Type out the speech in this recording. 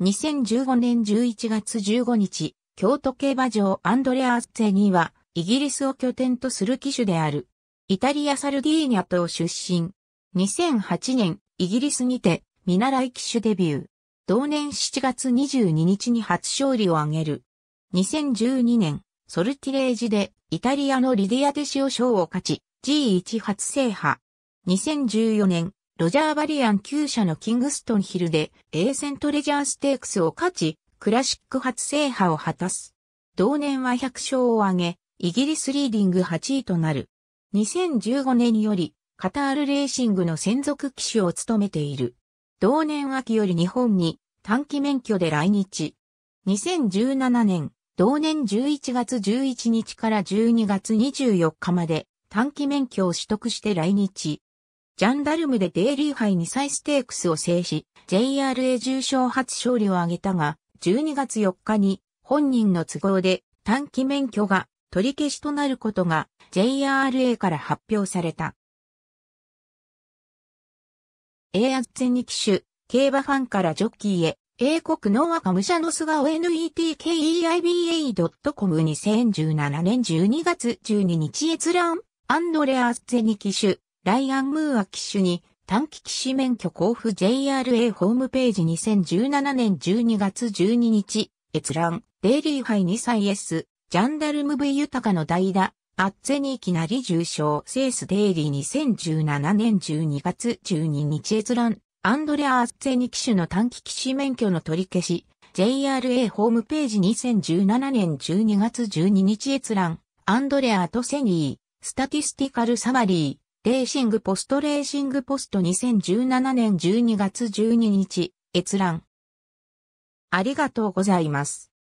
2015年11月15日、京都競馬場アンドレアーッツェは、イギリスを拠点とする騎手である。イタリア・サルディーニャ島出身。2008年、イギリスにて、見習い騎手デビュー。同年7月22日に初勝利を挙げる。2012年、ソルティレージで、イタリアのリディア・デシオ賞を勝ち、G1 初制覇。2014年、ロジャー・バリアン旧社のキングストンヒルで、エーセントレジャーステークスを勝ち、クラシック初制覇を果たす。同年は100勝を挙げ、イギリスリーディング8位となる。2015年より、カタールレーシングの専属騎手を務めている。同年秋より日本に短期免許で来日。2017年、同年11月11日から12月24日まで短期免許を取得して来日。ジャンダルムでデイリー杯サイステークスを制し、JRA 重賞初勝利を挙げたが、12月4日に本人の都合で短期免許が取り消しとなることが JRA から発表された。エアッツェニ騎手、競馬ファンからジョッキーへ、英国の若武者の素顔 n e t k e i b a c o m 2 0 1 7年12月12日閲覧、アンドレアッツェニ騎手、ライアン・ムーア騎手に短期騎士免許交付 JRA ホームページ2017年12月12日、閲覧、デイリーハイ2歳 S、ジャンダルム V 豊かの代打、アッツェニーきなり重賞セースデイリー2017年12月12日閲覧、アンドレア・アッツェニー騎種の短期騎士免許の取り消し、JRA ホームページ2017年12月12日閲覧、アンドレア・アトセニー、スタティスティカルサマリー、レーシングポストレーシングポスト2017年12月12日、閲覧。ありがとうございます。